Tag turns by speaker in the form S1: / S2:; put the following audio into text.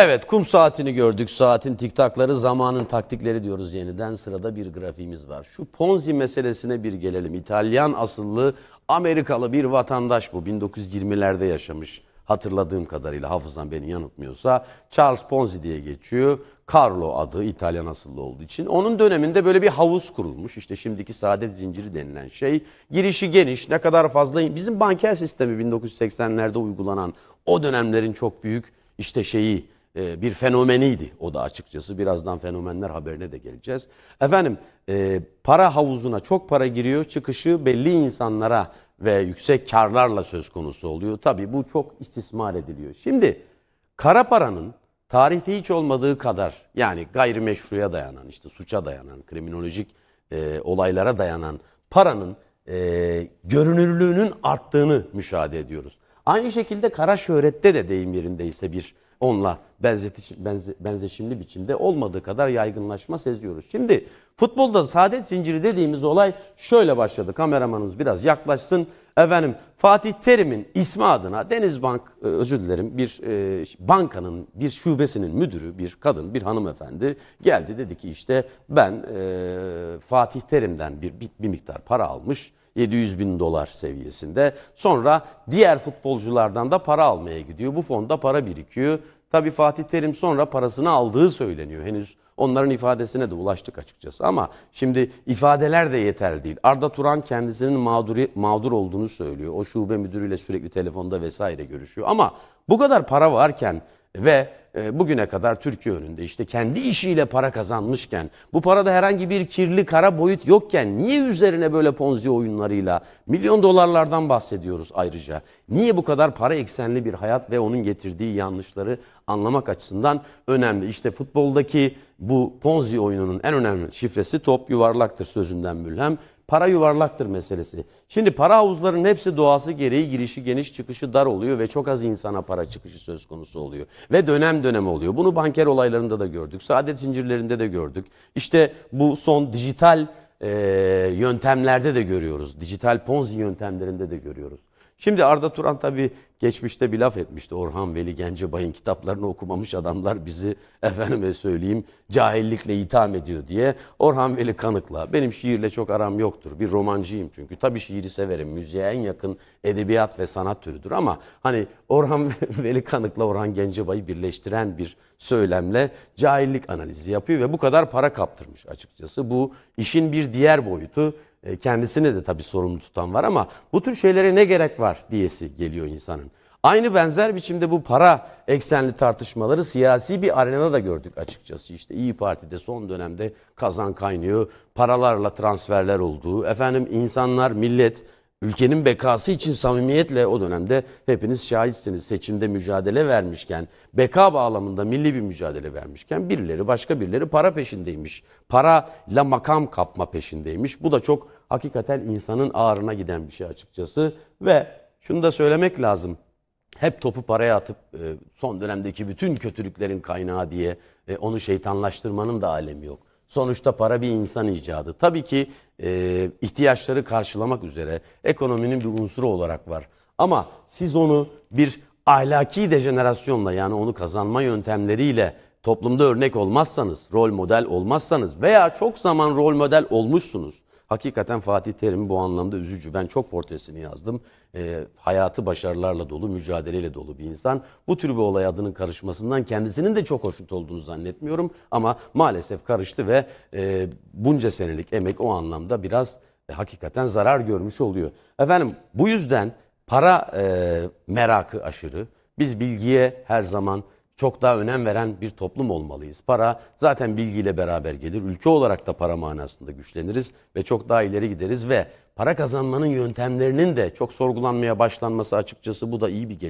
S1: Evet kum saatini gördük. Saatin tiktakları zamanın taktikleri diyoruz yeniden. Sırada bir grafiğimiz var. Şu Ponzi meselesine bir gelelim. İtalyan asıllı Amerikalı bir vatandaş bu. 1920'lerde yaşamış. Hatırladığım kadarıyla hafızam beni yanıltmıyorsa Charles Ponzi diye geçiyor. Carlo adı İtalyan asıllı olduğu için. Onun döneminde böyle bir havuz kurulmuş. İşte şimdiki saadet zinciri denilen şey. Girişi geniş, ne kadar fazla... Bizim banker sistemi 1980'lerde uygulanan o dönemlerin çok büyük işte şeyi e, bir fenomeniydi o da açıkçası. Birazdan fenomenler haberine de geleceğiz. Efendim e, para havuzuna çok para giriyor. Çıkışı belli insanlara ve yüksek karlarla söz konusu oluyor. Tabii bu çok istismar ediliyor. Şimdi kara paranın tarihte hiç olmadığı kadar yani gayrimeşruya dayanan işte suça dayanan kriminolojik e, olaylara dayanan paranın e, görünürlüğünün arttığını müşahede ediyoruz. Aynı şekilde kara şöhrette de deyim yerindeyse bir onunla benzeti, benze, benzeşimli biçimde olmadığı kadar yaygınlaşma seziyoruz. Şimdi futbolda saadet zinciri dediğimiz olay şöyle başladı. Kameramanımız biraz yaklaşsın. Efendim Fatih Terim'in ismi adına Denizbank e, özür dilerim bir e, bankanın bir şubesinin müdürü bir kadın bir hanımefendi geldi dedi ki işte ben e, Fatih Terim'den bir, bir, bir miktar para almış 700 bin dolar seviyesinde. Sonra diğer futbolculardan da para almaya gidiyor. Bu fonda para birikiyor. Tabii Fatih Terim sonra parasını aldığı söyleniyor. Henüz onların ifadesine de ulaştık açıkçası. Ama şimdi ifadeler de yeterli değil. Arda Turan kendisinin mağduri, mağdur olduğunu söylüyor. O şube müdürüyle sürekli telefonda vesaire görüşüyor. Ama bu kadar para varken ve e, bugüne kadar Türkiye önünde işte kendi işiyle para kazanmışken, bu parada herhangi bir kirli kara boyut yokken niye üzerine böyle ponzi oyunlarıyla milyon dolarlardan bahsediyoruz ayrıca? Niye bu kadar para eksenli bir hayat ve onun getirdiği yanlışları anlamak açısından önemli. İşte futboldaki bu ponzi oyununun en önemli şifresi top yuvarlaktır sözünden mülhem para yuvarlaktır meselesi. Şimdi para havuzlarının hepsi doğası gereği girişi geniş çıkışı dar oluyor ve çok az insana para çıkışı söz konusu oluyor. Ve dönem dönem oluyor. Bunu banker olaylarında da gördük. Saadet zincirlerinde de gördük. İşte bu son dijital e, yöntemlerde de görüyoruz. Dijital ponzi yöntemlerinde de görüyoruz. Şimdi Arda Turan tabii geçmişte bir laf etmişti. Orhan Veli Gencebay'ın kitaplarını okumamış adamlar bizi efendime söyleyeyim cahillikle itham ediyor diye. Orhan Veli Kanık'la benim şiirle çok aram yoktur. Bir romancıyım çünkü. Tabii şiiri severim. Müziğe en yakın edebiyat ve sanat türüdür ama hani Orhan Veli Kanık'la Orhan Gencebay'ı birleştiren bir söylemle cahillik analizi yapıyor ve bu kadar para kaptırmış açıkçası. Bu işin bir diğer boyutu. E, kendisini de tabii sorumlu tutan var ama bu tür şeylere ne gerek var diyesi geliyor insanın. Aynı benzer biçimde bu para eksenli tartışmaları siyasi bir arenada da gördük açıkçası. İşte İyi Parti'de son dönemde kazan kaynıyor, paralarla transferler olduğu, efendim insanlar, millet ülkenin bekası için samimiyetle o dönemde hepiniz şahitsiniz. Seçimde mücadele vermişken, beka bağlamında milli bir mücadele vermişken birileri başka birileri para peşindeymiş. Parayla makam kapma peşindeymiş. Bu da çok hakikaten insanın ağrına giden bir şey açıkçası. Ve şunu da söylemek lazım. Hep topu paraya atıp e, son dönemdeki bütün kötülüklerin kaynağı diye e, onu şeytanlaştırmanın da alemi yok. Sonuçta para bir insan icadı. Tabii ki e, ihtiyaçları karşılamak üzere ekonominin bir unsuru olarak var. Ama siz onu bir ahlaki dejenerasyonla yani onu kazanma yöntemleriyle toplumda örnek olmazsanız, rol model olmazsanız veya çok zaman rol model olmuşsunuz Hakikaten Fatih Terim bu anlamda üzücü. Ben çok portresini yazdım. E, hayatı başarılarla dolu, mücadeleyle dolu bir insan. Bu tür bir olay adının karışmasından kendisinin de çok hoşnut olduğunu zannetmiyorum. Ama maalesef karıştı ve e, bunca senelik emek o anlamda biraz e, hakikaten zarar görmüş oluyor. Efendim bu yüzden para e, merakı aşırı. Biz bilgiye her zaman çok daha önem veren bir toplum olmalıyız. Para zaten bilgiyle beraber gelir. Ülke olarak da para manasında güçleniriz ve çok daha ileri gideriz ve para kazanmanın yöntemlerinin de çok sorgulanmaya başlanması açıkçası bu da iyi bir geliş.